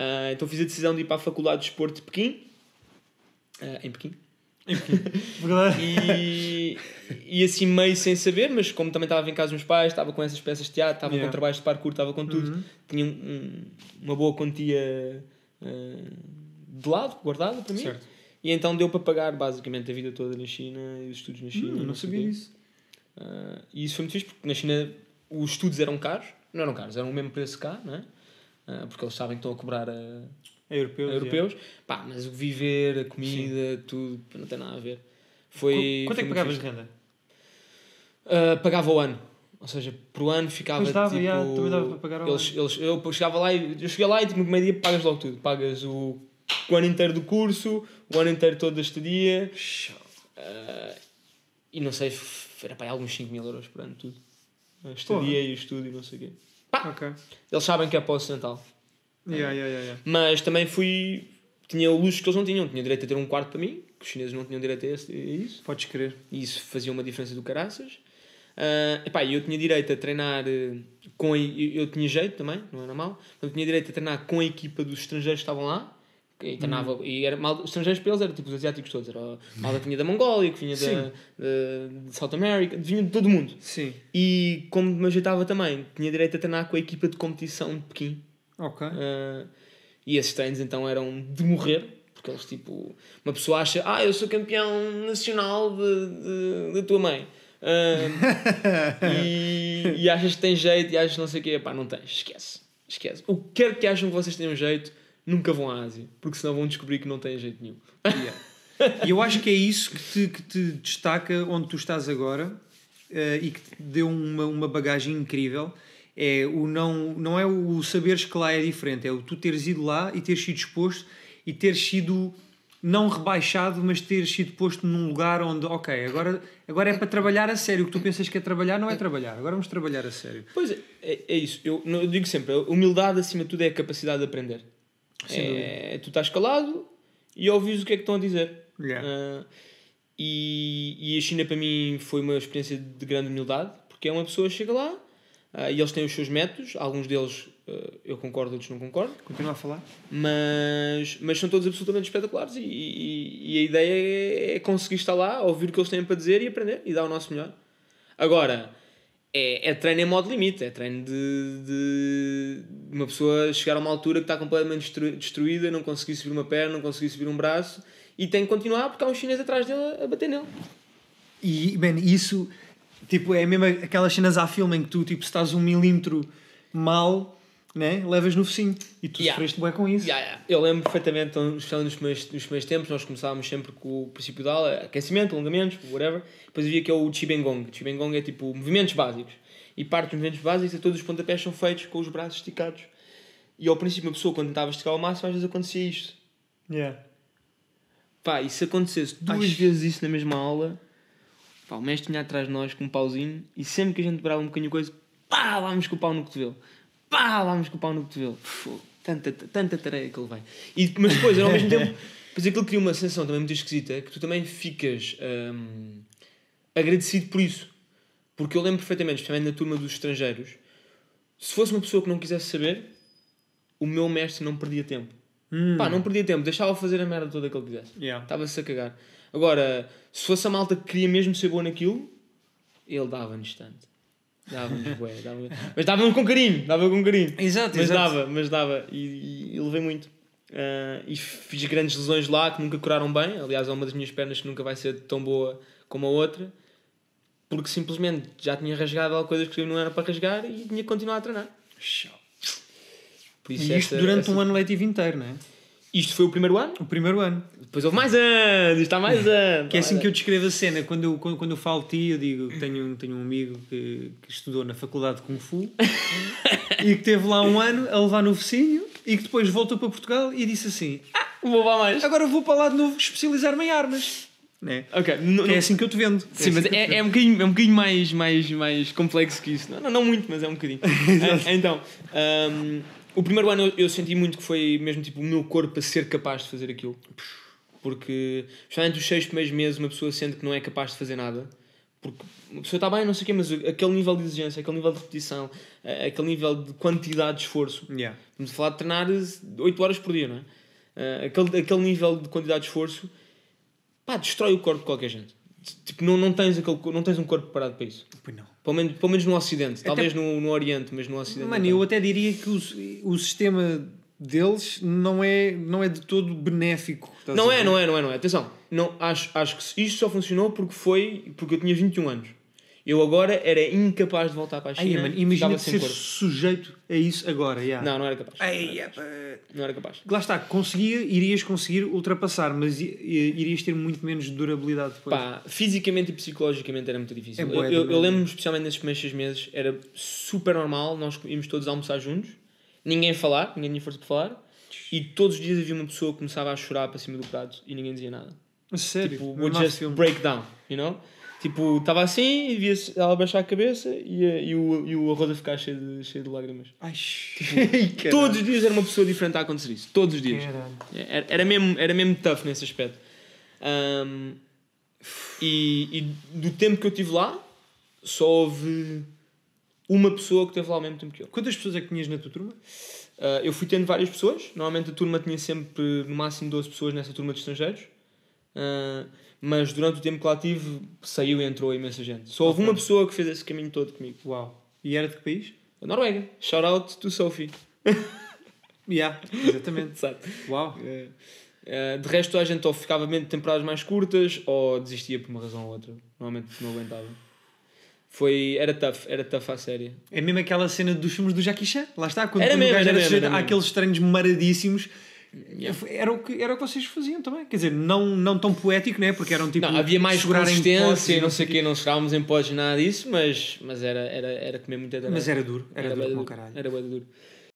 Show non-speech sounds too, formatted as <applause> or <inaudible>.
Uh, então fiz a decisão de ir para a Faculdade de Esporte de Pequim. Uh, em Pequim. Em Pequim. <laughs> e, e assim meio sem saber, mas como também estava em casa dos meus pais, estava com essas peças de teatro, estava yeah. com trabalhos de parkour, estava com tudo. Uhum. Tinha um, uma boa quantia uh, de lado, guardada para mim. Certo. E então deu para pagar basicamente a vida toda na China e os estudos na China. Hum, não, não sabia disso. Uh, e isso foi muito fixe porque na China os estudos eram caros, não eram caros, eram o mesmo preço cá, não é? Ah, porque eles sabem que estão a cobrar a, ah, a europeus. A europeus. É. Pá, mas o viver, a comida, Sim. tudo, não tem nada a ver. Foi, Quanto é foi é que pagavas de renda? Uh, pagava o ano. Ou seja, por ano ficava dava, tipo... Já, também dava para pagar eles, eles, eu chegava lá e... Eu cheguei lá e tipo, no primeiro dia pagas logo tudo. Pagas o, o ano inteiro do curso, o ano inteiro todo este dia. Uh, e não sei, era para aí alguns 5 mil euros por ano tudo. A estadia e o estúdio, não sei o quê. Pá, okay. Eles sabem que é para o ocidental. Yeah, yeah, yeah, Mas também fui. Tinha luxo que eles não tinham. Tinha direito a ter um quarto para mim, que os chineses não tinham direito a, esse, isso. Podes crer. E isso fazia uma diferença do caraças. Uh, epá, eu tinha direito a treinar eh, com. Eu, eu tinha jeito também, não era é mal. Eu tinha direito a treinar com a equipa dos estrangeiros que estavam lá e treinava, hum. e era mal, estrangeiros para eles eram tipo os asiáticos todos, era mal que vinha da Mongólia, que vinha da, de South America, vinha de todo mundo. Sim. E como me ajeitava também, tinha direito a treinar com a equipa de competição de Pequim. Ok. Uh, e esses treinos então eram de morrer, porque eles tipo, uma pessoa acha, ah, eu sou campeão nacional da tua mãe. Uh, <laughs> e, e achas que tem jeito e achas não sei o quê, pá, não tens, esquece, esquece. O que quer que acham que vocês tenham jeito nunca vão à Ásia, porque senão vão descobrir que não têm jeito nenhum. Yeah. E eu acho que é isso que te, que te destaca onde tu estás agora uh, e que te deu uma, uma bagagem incrível. É o não, não é o saberes que lá é diferente, é o tu teres ido lá e teres sido exposto e teres sido não rebaixado, mas teres sido posto num lugar onde, ok, agora, agora é para trabalhar a sério. O que tu pensas que é trabalhar não é trabalhar, agora vamos trabalhar a sério. Pois é, é, é isso. Eu, eu digo sempre, humildade acima de tudo é a capacidade de aprender. É, tu estás calado e ouvis o que é que estão a dizer. Yeah. Uh, e, e a China para mim foi uma experiência de grande humildade, porque é uma pessoa que chega lá uh, e eles têm os seus métodos, alguns deles uh, eu concordo, outros não concordo. Continua a falar. Mas, mas são todos absolutamente espetaculares e, e, e a ideia é, é conseguir estar lá, ouvir o que eles têm para dizer e aprender e dar o nosso melhor. Agora, é, é treino em modo limite, é treino de, de uma pessoa chegar a uma altura que está completamente destruída, não conseguir subir uma perna, não conseguir subir um braço e tem que continuar porque há um chinês atrás dele a bater nele. E, bem isso, tipo, é mesmo aquelas cenas a filme em que tu, tipo, se estás um milímetro mal, né? levas no focinho. E tu yeah. sofreste bem com isso. Yeah, yeah. Eu lembro perfeitamente, nos então, é primeiros, nos meus tempos, nós começávamos sempre com o princípio da aula, aquecimento, alongamentos, whatever. Depois havia que é o chibengong chibengong é tipo movimentos básicos. E parte dos movimentos básicos é todos os pontapés são feitos com os braços esticados. E ao princípio, uma pessoa, quando tentava esticar ao máximo, às vezes acontecia isto. Yeah. Pá, e se acontecesse duas Acho... vezes isso na mesma aula, pá, o mestre tinha atrás de nós com um pauzinho e sempre que a gente dobrava um bocadinho coisa, pá, lá vamos com o pau no cotovelo pá, vamos com o pau no cotovelo. Tanta, tanta tareia que ele vai. E, mas depois, ao mesmo tempo, depois <laughs> aquilo cria uma sensação também muito esquisita que tu também ficas hum, agradecido por isso. Porque eu lembro perfeitamente, especialmente na turma dos estrangeiros, se fosse uma pessoa que não quisesse saber, o meu mestre não perdia tempo. Hum. Pá, não perdia tempo, deixava fazer a merda toda que ele quisesse. Estava-se a cagar. Agora, se fosse a malta que queria mesmo ser boa naquilo, ele dava-nos tanto. Dava-nos bué, dava mas dava com carinho, dava com carinho. Exato, mas exato. dava, mas dava e, e, e levei muito. Uh, e fiz grandes lesões lá que nunca curaram bem. Aliás, é uma das minhas pernas que nunca vai ser tão boa como a outra, porque simplesmente já tinha rasgado coisas que não era para rasgar e tinha que continuar a treinar. Por isso, e isto durante essa... um ano letivo inteiro, não é? Isto foi o primeiro ano? O primeiro ano. Depois houve mais anos, está mais anos. que é assim que eu descrevo a cena. Quando eu, quando, quando eu falo de ti, eu digo que tenho, tenho um amigo que, que estudou na faculdade de Kung Fu <laughs> e que teve lá um ano a levar no vizinho e que depois voltou para Portugal e disse assim: Ah, vou lá mais. Agora vou para lá de novo especializar-me em armas. Né? Okay, não, é assim que eu te vendo. É Sim, assim mas é, é, um bocadinho, é um bocadinho mais, mais, mais complexo que isso. Não, não, não muito, mas é um bocadinho. <laughs> É, então. Um o primeiro ano eu, eu, senti muito que foi mesmo tipo o meu corpo a ser capaz de fazer aquilo. Porque, justamente os seis primeiros meses, uma pessoa sente que não é capaz de fazer nada. Porque uma pessoa está bem, não sei o quê, mas aquele nível de exigência, aquele nível de repetição, eh, aquele nível de quantidade de esforço. Yeah. Vamos falar de treinar 8 horas por dia, não é? Eh, aquele, aquele nível de quantidade de esforço, pá, destrói o corpo de qualquer gente. Tipo, não, não, tens aquele, não tens um corpo preparado para isso. Pois não pelo menos, pelo menos no Ocidente, talvez até... no, no Oriente, mas no Ocidente. Mano, eu até diria que o, o sistema deles não é, não é de todo benéfico. Não é, não é, não é, não é. Atenção, não, acho, acho que isto só funcionou porque foi porque eu tinha 21 anos. Eu agora era incapaz de voltar para a China. imagina ser corpo. sujeito a isso agora. Yeah. Não, não era capaz. Ai, não, era capaz. não era capaz. Lá está, conseguia, irias conseguir ultrapassar, mas irias ter muito menos durabilidade depois. Pá, fisicamente e psicologicamente era muito difícil. É eu, eu, eu lembro-me especialmente nesses primeiros seis meses, era super normal, nós íamos todos almoçar juntos, ninguém falar, ninguém tinha força para falar, e todos os dias havia uma pessoa que começava a chorar para cima do prato e ninguém dizia nada. Sério? Tipo, é would just filme. break down, you know? Tipo, estava assim e via ela baixar a cabeça e, e, o, e o arroz a ficar cheio de, cheio de lágrimas. Ai, tipo, <laughs> todos os dias era uma pessoa diferente a acontecer isso. Todos os dias. Era, era, mesmo, era mesmo tough nesse aspecto. Um, e, e do tempo que eu estive lá, só houve uma pessoa que esteve lá ao mesmo tempo que eu. Quantas pessoas é que tinhas na tua turma? Uh, eu fui tendo várias pessoas. Normalmente a turma tinha sempre no máximo 12 pessoas nessa turma de estrangeiros. Uh, mas durante o tempo que lá tive, saiu e entrou imensa gente. Só houve uma pessoa que fez esse caminho todo comigo. Uau. E era de que país? A Noruega. Shout out to Sophie. <laughs> yeah, exatamente. Sabe? <laughs> Uau. Uh, uh, de resto, a gente ou ficava mesmo temporadas mais curtas ou desistia por uma razão ou outra. Normalmente não aguentava. Foi, era tough, era tough à série. É mesmo aquela cena dos filmes do Jackie Chan? Lá está, quando era mesmo, era era há aqueles estranhos maradíssimos Yeah. Era, o que, era o que vocês faziam também. Quer dizer, não, não tão poético, né? Porque eram tipo. Não, havia mais consistência e não sei o quê, não chegámos em pós nada disso, mas, mas era, era, era comer muita tarefa. Mas era duro, era, era duro, como o caralho. Era duro.